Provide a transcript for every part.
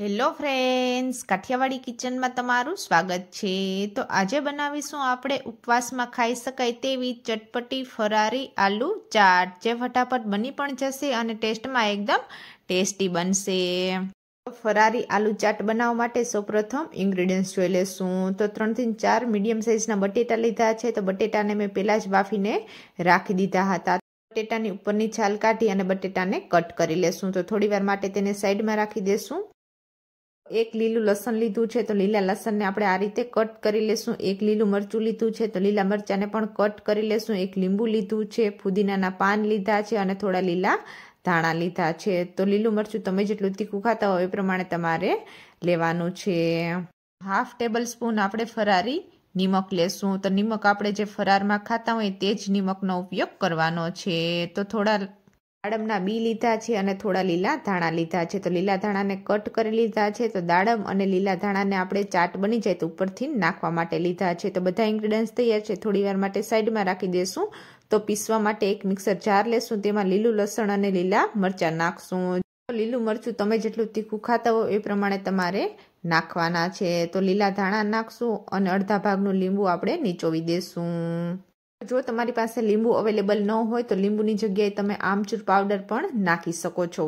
hello friends Kathiawadi કિચનમાં તમારું સ્વાગત છે તો આજે બનાવીશું આપણે ઉપવાસમાં ખાઈ શકાય તેવી ચટપટી ફરારી આલુ ચાટ જે ફટાફટ બની પણ જશે અને ટેસ્ટમાં એકદમ ટેસ્ટી બનશે ફરારી આલુ ચાટ બનાવવા માટે સૌપ્રથમ ઇન્ગ્રીડિયન્ટ્સ જોઈ લેશું તો ત્રણથી ચાર મીડિયમ સાઇઝના બટેટા લીધા છે તો બટેટાને મેં પહેલાં જ બાફીને રાખી દીધા હતા બટેટાની ઉપરની છાલ કાઢી અને બટેટાને કટ કરી લેશું તો થોડીવાર માટે તેને સાઈડમાં રાખી દેશું એક લીલું લસણ લીધું છે તો લીલા લસણને આપણે આ રીતે કટ કરી લેશું એક લીલું મરચું લીધું છે તો લીલા મરચાંને પણ કટ કરી લેશું એક લીંબુ લીધું છે ફુદીનાના પાન લીધા છે અને થોડા લીલા ધાણા લીધા છે તો લીલું મરચું તમે જેટલું તીખું ખાતા હોય એ પ્રમાણે તમારે લેવાનું છે હાફ ટેબલ સ્પૂન આપણે ફરારી નિમક લેશું તો નિમક આપણે જે ફરારમાં ખાતા હોય તે જ નિમકનો ઉપયોગ કરવાનો છે તો થોડા દાડમના બી લીધા છે અને થોડા લીલા ધાણા લીધા છે તો લીલા ધાણાને કટ કરી લીધા છે તો દાડમ અને લીલા ધાણાને આપણે ચાટ બની જાય તો ઉપરથી નાખવા માટે લીધા છે તો બધા ઇન્ગ્રીડિયન્ટ્સ તૈયાર છે થોડીવાર માટે સાઈડમાં રાખી દેશું તો પીસવા માટે એક મિક્સર જાર લેશું તેમાં લીલું લસણ અને લીલા મરચાં નાખશું લીલું મરચું તમે જેટલું તીખું ખાતા હો એ પ્રમાણે તમારે નાખવાના છે તો લીલા ધાણા નાખશું અને અડધા ભાગનું લીંબુ આપણે નીચોવી દેશું જો તમારી પાસે લીંબુ અવેલેબલ ન હોય તો લીંબુની જગ્યાએ તમે આમચૂર પાવડર પણ નાખી શકો છો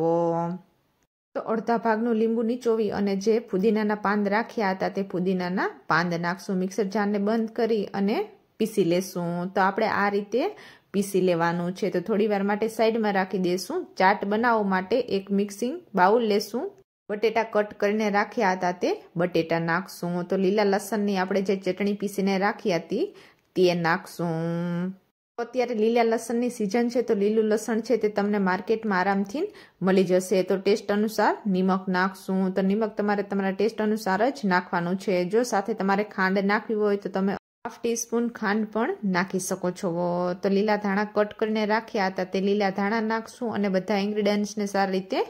તો અડધા ભાગનું લીંબુ નીચોવી અને જે પુદીનાના પાંદ રાખ્યા હતા તે પુદીનાના પાંદ નાખશું મિક્સર જારને બંધ કરી અને પીસી લેશું તો આપણે આ રીતે પીસી લેવાનું છે તો થોડીવાર માટે સાઈડમાં રાખી દેશું ચાટ બનાવવા માટે એક મિક્સિંગ બાઉલ લેશું બટેટા કટ કરીને રાખ્યા હતા તે બટેટા નાખશું તો લીલા લસણની આપણે જે ચટણી પીસીને રાખી હતી તે નાખશું અત્યારે લીલા લસણની સિઝન છે તો લીલું લસણ છે તે તમને માર્કેટમાં આરામથી મળી જશે તો ટેસ્ટ અનુસાર નિમક નાખશું તો નિમક તમારે તમારા ટેસ્ટ અનુસાર જ નાખવાનું છે જો સાથે તમારે ખાંડ નાખવી હોય તો તમે હાફ ટીસ્પૂન ખાંડ પણ નાખી શકો છો તો લીલા ધાણા કટ કરીને રાખ્યા હતા તે લીલા ધાણા નાખશું અને બધા ઇન્ગ્રીડિયન્ટ્સને સારી રીતે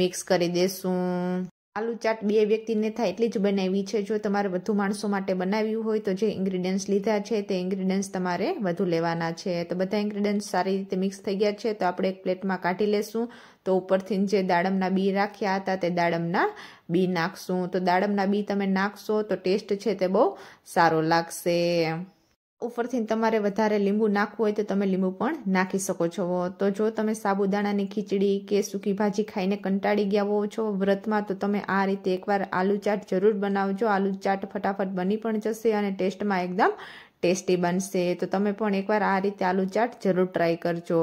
મિક્સ કરી દેશું આલુ ચાટ બે વ્યક્તિને થાય એટલી જ બનાવી છે જો તમારે વધુ માણસો માટે બનાવ્યું હોય તો જે ઇન્ગ્રીડિયન્ટ્સ લીધા છે તે ઇન્ગ્રીડિયન્ટ્સ તમારે વધુ લેવાના છે તો બધા ઇન્ગ્રીડિયન્ટ્સ સારી રીતે મિક્સ થઈ ગયા છે તો આપણે એક પ્લેટમાં કાઢી લેશું તો ઉપરથી જે દાડમના બી રાખ્યા હતા તે દાડમના બી નાખશું તો દાડમના બી તમે નાખશો તો ટેસ્ટ છે તે બહુ સારો લાગશે ઉપરથી તમારે વધારે લીંબુ નાખવું હોય તો તમે લીંબુ પણ નાખી શકો છો તો જો તમે સાબુદાણાની ખીચડી કે સૂકી ભાજી ખાઈને કંટાળી ગયા હોવ છો વ્રતમાં તો તમે આ રીતે એકવાર આલુ ચાટ જરૂર બનાવજો આલુ ચાટ ફટાફટ બની પણ જશે અને ટેસ્ટમાં એકદમ ટેસ્ટી બનશે તો તમે પણ એકવાર આ રીતે આલુ ચાટ જરૂર ટ્રાય કરજો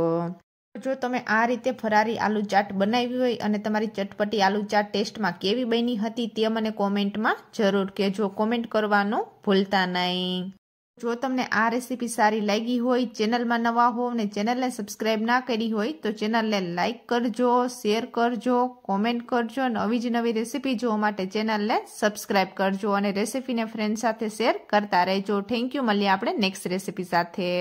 જો તમે આ રીતે ફરારી આલુ ચાટ બનાવી હોય અને તમારી ચટપટી આલુ ચાટ ટેસ્ટમાં કેવી બની હતી તે મને કોમેન્ટમાં જરૂર કહેજો કોમેન્ટ કરવાનું ભૂલતા નહીં જો તમને આ રેસીપી સારી લાગી હોય ચેનલમાં નવા હો અને ચેનલને સબસ્ક્રાઈબ ના કરી હોય તો ચેનલને લાઇક કરજો શેર કરજો કોમેન્ટ કરજો અને નવી જ નવી રેસીપી જોવા માટે ચેનલને સબસ્ક્રાઈબ કરજો અને રેસીપીને ફ્રેન્ડ સાથે શેર કરતા રહેજો થેન્ક યુ મળીએ આપણે નેક્સ્ટ રેસીપી સાથે